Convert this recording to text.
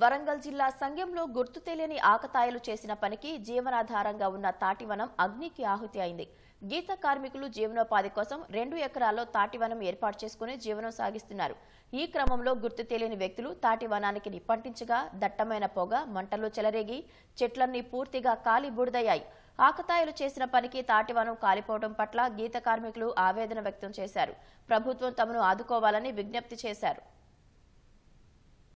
వరంగల్ జిల్లా సంఘంలో గుర్తు తెలియని ఆకతాయిలు చేసిన పనికి జీవనాధారంగా ఉన్న తాటివనం అగ్నికి ఆహుతి అయింది గీత కార్మికులు జీవనోపాధి కోసం రెండు ఎకరాల్లో తాటివనం ఏర్పాటు చేసుకుని జీవనం సాగిస్తున్నారు ఈ క్రమంలో గుర్తు తెలియని వ్యక్తులు తాటివనానికి నిప్పంటించగా దట్టమైన పొగ మంటల్లో చెలరేగి చెట్లన్నీ పూర్తిగా కాలి ఆకతాయిలు చేసిన పనికి తాటివనం కాలిపోవడం పట్ల గీత కార్మికులు ఆవేదన వ్యక్తం చేశారు ప్రభుత్వం తమను ఆదుకోవాలని విజ్ఞప్తి చేశారు